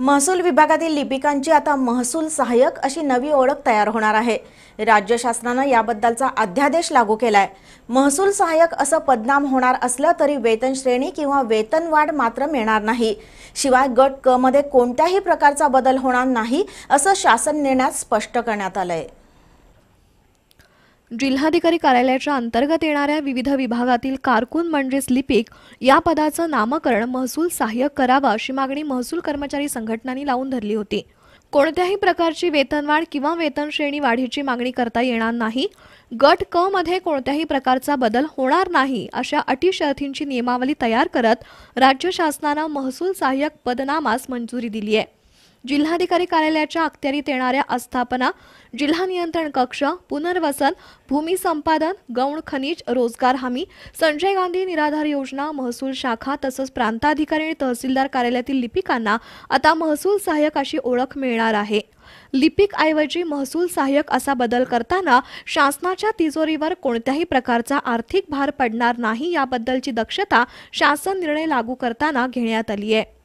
महसूल विभागातील लिपिकांची आता महसूल सहाय्यक अशी नवी ओळख तयार होणार आहे राज्य शासनानं याबद्दलचा अध्यादेश लागू केलाय महसूल सहाय्यक असं पदनाम होणार असलं तरी वेतन श्रेणी किंवा वेतनवाढ मात्र मिळणार नाही शिवाय गट क मध्ये कोणत्याही प्रकारचा बदल होणार नाही असं शासन निर्णयात स्पष्ट करण्यात आलंय जिल्हाधिकारी कार्यालयाच्या अंतर्गत येणाऱ्या विविध विभागातील कारकून म्हणजेच लिपिक या पदाचं नामकरण महसूल सहाय्यक करावा अशी मागणी महसूल कर्मचारी संघटनांनी लावून धरली होती कोणत्याही प्रकारची वेतनवाढ किंवा वेतन श्रेणी वाढीची मागणी करता येणार नाही गट क मध्ये कोणत्याही प्रकारचा बदल होणार नाही अशा अटी शर्थींची नियमावली तयार करत राज्य शासनानं महसूल सहाय्यक पदनामास मंजुरी दिली आहे जिल्हाधिकारी कार्यालयाच्या अखत्यारीत येणाऱ्या आस्थापना जिल्हा नियंत्रण कक्ष पुनर्वसन भूमी संपादन गौण खनिज रोजगार हमी संजय गांधी निराधार योजना महसूल शाखा तसंच प्रांताधिकारी आणि तहसीलदार कार्यालयातील लिपिकांना आता महसूल सहाय्यक अशी ओळख मिळणार आहे लिपिक ऐवजी महसूल सहाय्यक असा बदल करताना शासनाच्या तिजोरीवर कोणत्याही प्रकारचा आर्थिक भार पडणार नाही याबद्दलची दक्षता शासन निर्णय लागू करताना घेण्यात आली आहे